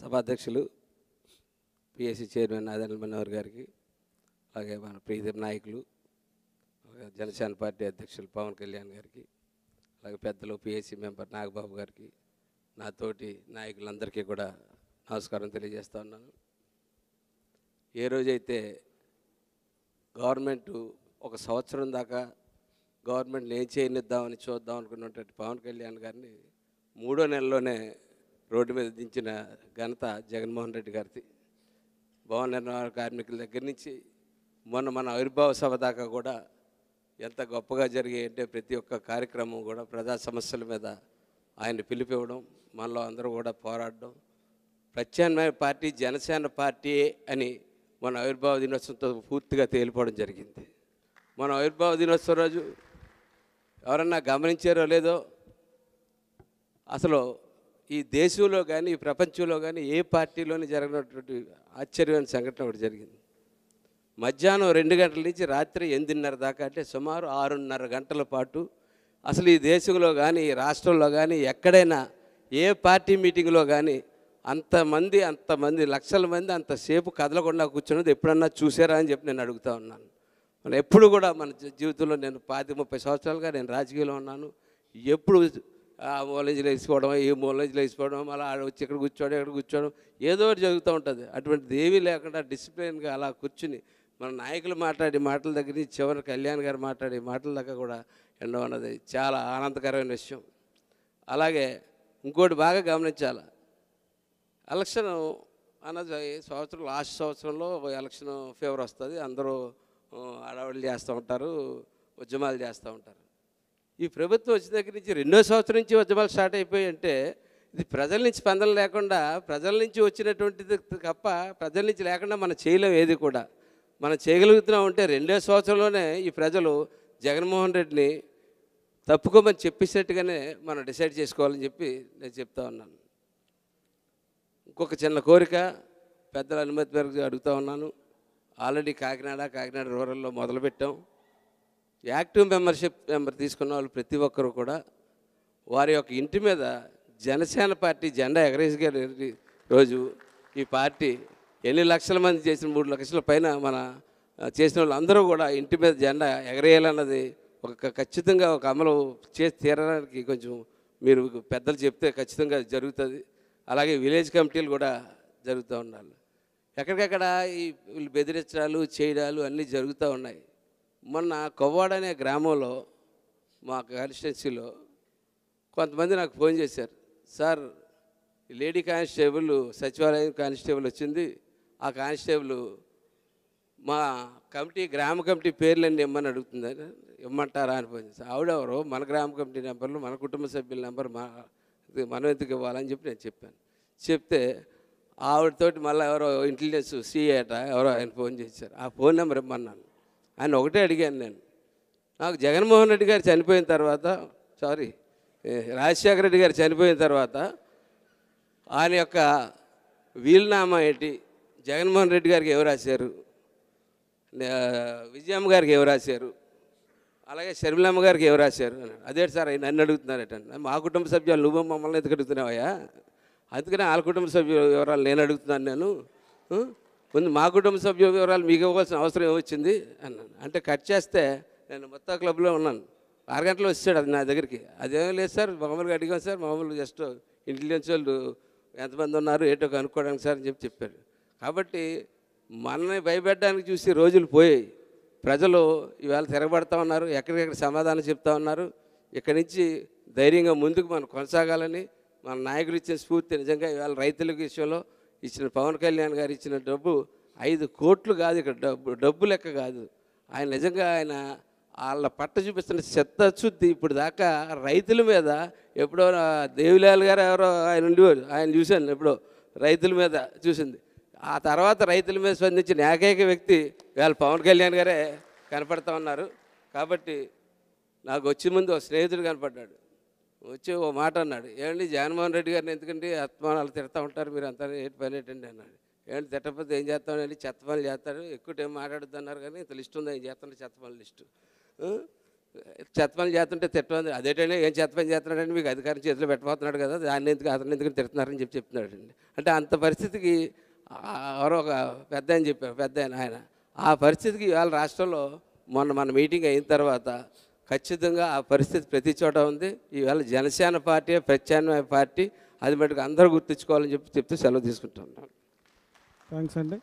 సభాధ్యక్షులు PSC chairman Nathan Manohar గారికి అలాగే మన ప్రీతి నాయకులు జనసేన పార్టీ అధ్యక్షులు పవన్ కళ్యాణ్ గారికి అలాగే పెద్దలు పిఎస్సి మెంబర్ నాగబాబు గారికి నా తోటి నాయకులందరికీ కూడా నమస్కారం తెలియజేస్తూ ఉన్నాను ఏ రోజైతే గవర్నమెంట్ ఒక సంవత్సరం దాకా గవర్నమెంట్ని ఏం చేయనిద్దామని చూద్దాం అనుకున్నటువంటి పవన్ కళ్యాణ్ గారిని మూడో నెలలోనే రోడ్డు మీద దించిన ఘనత జగన్మోహన్ రెడ్డి గారిది భవన నిర్మాణ కార్మికుల దగ్గర నుంచి మొన్న మన ఆవిర్భావ సభ దాకా కూడా ఎంత గొప్పగా అంటే ప్రతి ఒక్క కార్యక్రమం కూడా ప్రజా సమస్యల మీద ఆయన పిలిపివ్వడం మనలో అందరూ కూడా పోరాడడం ప్రత్యామ్నాయ పార్టీ జనసేన పార్టీ అని మన ఆవిర్భావ దినోత్సవంతో పూర్తిగా తేలిపోవడం జరిగింది మన ఆవిర్భావ దినోత్సవం రోజు ఎవరన్నా గమనించారో లేదో అసలు ఈ దేశంలో కానీ ఈ ప్రపంచంలో కానీ ఏ పార్టీలోనే జరిగినటువంటి ఆశ్చర్యమైన సంఘటన ఒకటి జరిగింది మధ్యాహ్నం రెండు గంటల నుంచి రాత్రి ఎనిమిదిన్నర దాకా అంటే సుమారు ఆరున్నర గంటల పాటు అసలు ఈ దేశంలో కానీ ఈ రాష్ట్రంలో కానీ ఎక్కడైనా ఏ పార్టీ మీటింగ్లో కానీ అంతమంది అంతమంది లక్షల మంది అంతసేపు కదలకుండా కూర్చున్నది ఎప్పుడన్నా చూసారా అని చెప్పి నేను అడుగుతా ఉన్నాను మనం ఎప్పుడు కూడా మన జీవితంలో నేను పాతి ముప్పై సంవత్సరాలుగా నేను రాజకీయంలో ఉన్నాను ఎప్పుడు ఆ ఓలేజీలో వేసుకోవడం ఈ మూలేజీలో వేసుకోవడం మళ్ళీ ఆడ వచ్చి ఇక్కడ కూర్చోవడం ఇక్కడ కూర్చోవడం ఏదో ఒకటి జరుగుతూ ఉంటుంది అటువంటిది ఏమీ లేకుండా డిసిప్లిన్గా అలా కూర్చుని మన నాయకులు మాట్లాడే మాటల దగ్గర నుంచి చివరి కళ్యాణ్ గారు మాట్లాడే మాటల దగ్గర కూడా ఎండో అన్నది చాలా ఆనందకరమైన విషయం అలాగే ఇంకోటి బాగా గమనించాలి ఎలక్షన్ అన్నది సంవత్సరం లాస్ట్ సంవత్సరంలో ఎలక్షన్ ఫేవర్ వస్తుంది అందరూ అడవులు చేస్తూ ఉంటారు ఉద్యమాలు చేస్తూ ఉంటారు ఈ ప్రభుత్వం వచ్చిన దగ్గర నుంచి రెండో సంవత్సరం నుంచి ఉద్యమాలు స్టార్ట్ అయిపోయి అంటే ఇది ప్రజల నుంచి స్పందన లేకుండా ప్రజల నుంచి వచ్చినటువంటిది తప్ప ప్రజల నుంచి లేకుండా మనం చేయలేము ఏది కూడా మనం చేయగలుగుతున్నాం అంటే రెండో సంవత్సరంలోనే ఈ ప్రజలు జగన్మోహన్ రెడ్డిని తప్పుకోమని చెప్పేసేట్టుగానే మనం డిసైడ్ చేసుకోవాలని చెప్పి నేను చెప్తా ఉన్నాను ఇంకొక చిన్న కోరిక పెద్దల అనుమతి మేరకు అడుగుతూ ఉన్నాను ఆల్రెడీ కాకినాడ కాకినాడ రూరల్లో మొదలుపెట్టాం యాక్టివ్ మెంబర్షిప్ మెంబర్ తీసుకున్న వాళ్ళు ప్రతి ఒక్కరూ కూడా వారి యొక్క ఇంటి మీద జనసేన పార్టీ జెండా ఎగరేసిగా రోజు ఈ పార్టీ ఎన్ని లక్షల మంది చేసిన మూడు లక్షల పైన మన చేసిన వాళ్ళందరూ కూడా ఇంటి మీద జెండా ఎగరేయాలన్నది ఒక ఖచ్చితంగా ఒక అమలు చేసి తీరడానికి కొంచెం మీరు పెద్దలు చెప్తే ఖచ్చితంగా జరుగుతుంది అలాగే విలేజ్ కమిటీలు కూడా జరుగుతూ ఉండాలి ఎక్కడికక్కడ ఈ బెదిరించడాలు చేయడాలు అన్నీ జరుగుతూ ఉన్నాయి మొన్న కొవ్వాడ అనే గ్రామంలో మా కాన్స్టిట్యున్సీలో కొంతమంది నాకు ఫోన్ చేశారు సార్ లేడీ కానిస్టేబుల్ సచివాలయం కానిస్టేబుల్ వచ్చింది ఆ కానిస్టేబుల్ మా కమిటీ గ్రామ కమిటీ పేర్లన్నీ ఇమ్మని అడుగుతుందని ఇమ్మంటారా అని అనిపోయింది ఆవిడెవరు మన గ్రామ కమిటీ నెంబర్లు మన కుటుంబ సభ్యుల నెంబర్ మా మనం ఎందుకు ఇవ్వాలని చెప్పి నేను చెప్పాను చెప్తే ఆవిడతోటి మళ్ళీ ఎవరో ఇంటెలిజెన్స్ సీఏట ఎవరో ఆయన ఫోన్ చేశారు ఆ ఫోన్ నెంబర్ ఇమ్మన్నాను ఆయన ఒకటే అడిగాను నేను నాకు జగన్మోహన్ రెడ్డి గారు చనిపోయిన తర్వాత సారీ రాజశేఖర రెడ్డి గారు చనిపోయిన తర్వాత ఆయన యొక్క వీలునామా ఏంటి జగన్మోహన్ రెడ్డి గారికి ఎవరు రాశారు విజయమ్మ గారికి ఎవరు రాశారు అలాగే షర్మిలమ్మ గారికి ఎవరు రాశారు అదే సార్ నన్ను అడుగుతున్నారట మా కుటుంబ సభ్యులు నువ్వు మమ్మల్ని ఎందుకు అడుగుతున్నావయ్యా అందుకనే వాళ్ళ కుటుంబ సభ్యుల వివరాలు నేను అడుగుతున్నాను నేను ముందు మా కుటుంబ సభ్య వివరాలు మీకు ఇవ్వాల్సిన అవసరం ఏమొచ్చింది అన్నాను అంటే కట్ చేస్తే నేను మొత్తం క్లబ్లో ఉన్నాను ఆరు గంటలు వచ్చాడు అది నా దగ్గరికి అదేమీ లేదు సార్ మామూలుగా అడిగాం సార్ మామూలు జస్ట్ ఇంటెలిజెన్స్ వాళ్ళు ఎంతమంది ఉన్నారు ఏటో కనుక్కోవడానికి సార్ అని చెప్పి చెప్పారు కాబట్టి మనల్ని భయపెట్టడానికి చూసి రోజులు పోయాయి ప్రజలు ఇవాళ తిరగబడతా ఉన్నారు ఎక్కడికెక్కడ సమాధానం చెప్తా ఉన్నారు ఇక్కడి నుంచి ధైర్యంగా ముందుకు మనం కొనసాగాలని మన నాయకులు ఇచ్చిన స్ఫూర్తి నిజంగా ఇవాళ రైతుల విషయంలో ఇచ్చిన పవన్ కళ్యాణ్ గారు ఇచ్చిన డబ్బు ఐదు కోట్లు కాదు ఇక్కడ డబ్బు డబ్బు లెక్క కాదు ఆయన నిజంగా ఆయన వాళ్ళ పట్ట చూపిస్తున్న చెత్త శుద్ధి ఇప్పుడు దాకా రైతుల మీద ఎప్పుడో దేవిలాల్ గారు ఎవరో ఆయన ఉండేవారు ఆయన చూశాను ఎప్పుడో రైతుల మీద చూసింది ఆ తర్వాత రైతుల మీద స్పందించిన ఏకైక వ్యక్తి వాళ్ళు పవన్ కళ్యాణ్ గారే కనపడతా ఉన్నారు కాబట్టి నాకు వచ్చే ముందు ఒక స్నేహితుడు కనపడ్డాడు వచ్చి ఓ మాట అన్నాడు ఏమండి జగన్మోహన్ రెడ్డి గారిని ఎందుకంటే అత్మానాలు తిడతా ఉంటారు మీరు అంతా ఏంటి పని ఏంటండి అన్నాడు ఏంటి తిట్టపోతే ఏం చేస్తామని చెత్త పనులు చేస్తారు ఎక్కువ టైం అన్నారు కానీ ఇంత లిస్ట్ ఉంది ఏం చేస్తాను చెత్త పనులు లిస్టు చెత్త పనులు చేస్తుంటే తిట్టమని అదేటైనా ఏం చెత్త పని చేస్తున్నాడని మీకు అధికారం చేతిలో పెట్టబోతున్నాడు కదా దాన్ని ఎందుకు అతను ఎందుకు తిడుతున్నారని చెప్పి చెప్తున్నాడు అండి అంటే అంత పరిస్థితికి ఎవరో ఒక పెద్ద అని చెప్పారు పెద్ద ఆయన ఆ పరిస్థితికి ఇవాళ రాష్ట్రంలో మొన్న మన మీటింగ్ అయిన తర్వాత ఖచ్చితంగా ఆ పరిస్థితి ప్రతి చోట ఉంది ఈవేళ జనసేన పార్టీ ప్రత్యామ్నాయ పార్టీ అది మటుకు అందరూ గుర్తుంచుకోవాలని చెప్పి చెప్తూ సెలవు తీసుకుంటున్నాను థ్యాంక్స్ అండి